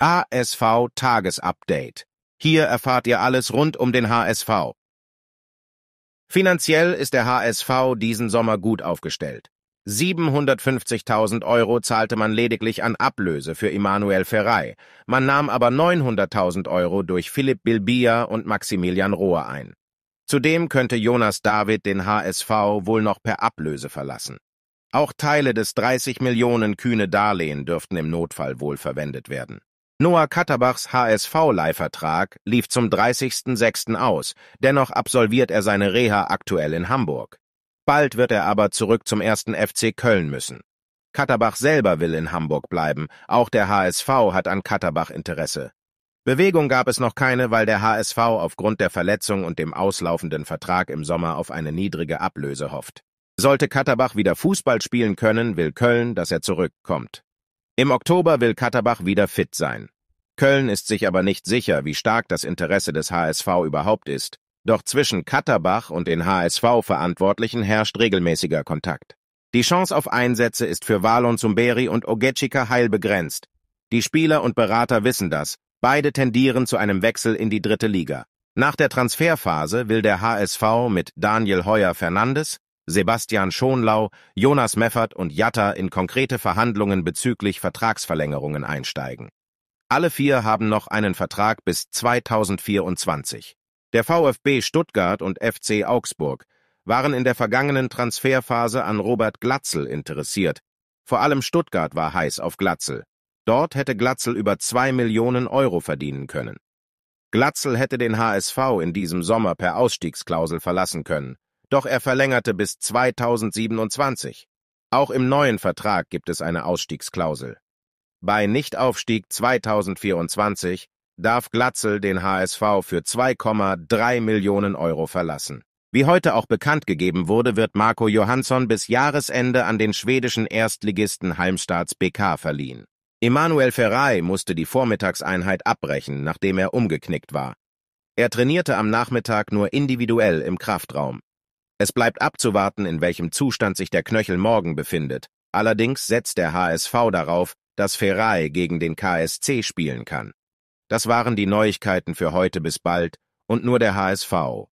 HSV Tagesupdate. Hier erfahrt ihr alles rund um den HSV. Finanziell ist der HSV diesen Sommer gut aufgestellt. 750.000 Euro zahlte man lediglich an Ablöse für Immanuel Ferrei. Man nahm aber 900.000 Euro durch Philipp Bilbia und Maximilian Rohr ein. Zudem könnte Jonas David den HSV wohl noch per Ablöse verlassen. Auch Teile des 30 Millionen kühne Darlehen dürften im Notfall wohl verwendet werden. Noah Katterbachs HSV-Leihvertrag lief zum 30.06. aus, dennoch absolviert er seine Reha aktuell in Hamburg. Bald wird er aber zurück zum ersten FC Köln müssen. Katterbach selber will in Hamburg bleiben, auch der HSV hat an Katterbach Interesse. Bewegung gab es noch keine, weil der HSV aufgrund der Verletzung und dem auslaufenden Vertrag im Sommer auf eine niedrige Ablöse hofft. Sollte Katterbach wieder Fußball spielen können, will Köln, dass er zurückkommt. Im Oktober will Katterbach wieder fit sein. Köln ist sich aber nicht sicher, wie stark das Interesse des HSV überhaupt ist, doch zwischen Katterbach und den HSV-Verantwortlichen herrscht regelmäßiger Kontakt. Die Chance auf Einsätze ist für Walon Zumberi und Ogechika Heil begrenzt. Die Spieler und Berater wissen das, beide tendieren zu einem Wechsel in die dritte Liga. Nach der Transferphase will der HSV mit Daniel Heuer Fernandes, Sebastian Schonlau, Jonas Meffert und Jatta in konkrete Verhandlungen bezüglich Vertragsverlängerungen einsteigen. Alle vier haben noch einen Vertrag bis 2024. Der VfB Stuttgart und FC Augsburg waren in der vergangenen Transferphase an Robert Glatzel interessiert. Vor allem Stuttgart war heiß auf Glatzel. Dort hätte Glatzel über zwei Millionen Euro verdienen können. Glatzel hätte den HSV in diesem Sommer per Ausstiegsklausel verlassen können doch er verlängerte bis 2027. Auch im neuen Vertrag gibt es eine Ausstiegsklausel. Bei Nichtaufstieg 2024 darf Glatzel den HSV für 2,3 Millionen Euro verlassen. Wie heute auch bekannt gegeben wurde, wird Marco Johansson bis Jahresende an den schwedischen Erstligisten Halmstads BK verliehen. Emanuel Ferrei musste die Vormittagseinheit abbrechen, nachdem er umgeknickt war. Er trainierte am Nachmittag nur individuell im Kraftraum. Es bleibt abzuwarten, in welchem Zustand sich der Knöchel morgen befindet. Allerdings setzt der HSV darauf, dass Ferrei gegen den KSC spielen kann. Das waren die Neuigkeiten für heute bis bald und nur der HSV.